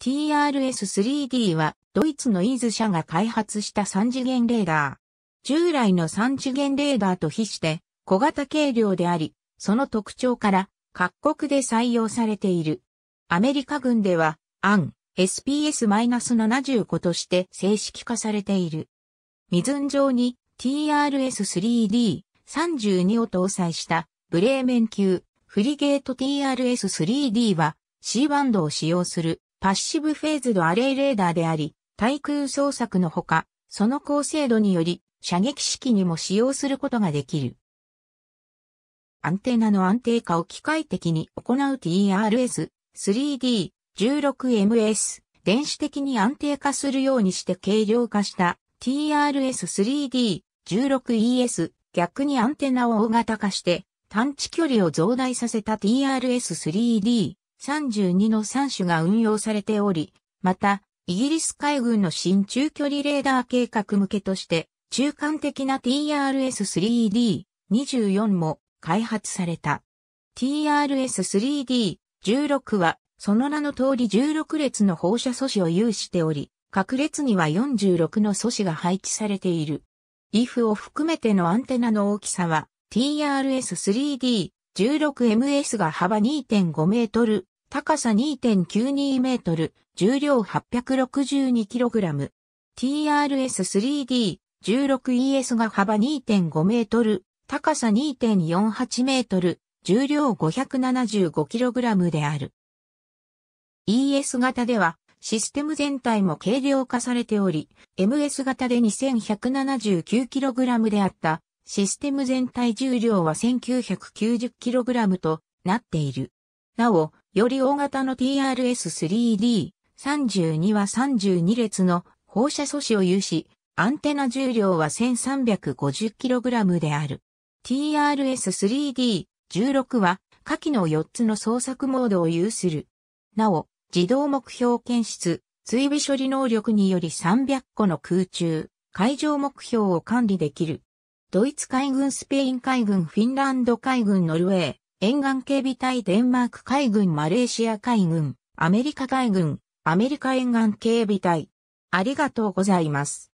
TRS-3D はドイツのイーズ社が開発した3次元レーダー。従来の3次元レーダーと比して小型軽量であり、その特徴から各国で採用されている。アメリカ軍では、アン、SPS-75 として正式化されている。水順上に TRS-3D32 を搭載したブレーメン級フリゲート TRS-3D は C バンドを使用するパッシブフェーズドアレイレーダーであり、対空捜索のほか、その高精度により、射撃式にも使用することができる。アンテナの安定化を機械的に行う TRS、3D、16MS、電子的に安定化するようにして軽量化した TRS3D、16ES、逆にアンテナを大型化して探知距離を増大させた TRS3D、32の3種が運用されており、また、イギリス海軍の新中距離レーダー計画向けとして、中間的な TRS-3D24 も開発された。TRS-3D16 は、その名の通り16列の放射素子を有しており、各列には46の素子が配置されている。IF を含めてのアンテナの大きさは TRS-3D 16ms が幅2.5メートル、高さ2.92メートル、重量 862kg。TRS3D16ES が幅2.5メートル、高さ2.48メートル、重量 575kg である。ES 型ではシステム全体も軽量化されており、MS 型で 2179kg であったシステム全体重量は 1990kg となっている。なお、より大型の TRS-3D32 は32列の放射素子を有し、アンテナ重量は 1350kg である。TRS-3D16 は下記の4つの創作モードを有する。なお、自動目標検出、追尾処理能力により300個の空中、海上目標を管理できる。ドイツ海軍スペイン海軍フィンランド海軍ノルウェー、沿岸警備隊デンマーク海軍マレーシア海軍、アメリカ海軍、アメリカ沿岸警備隊。ありがとうございます。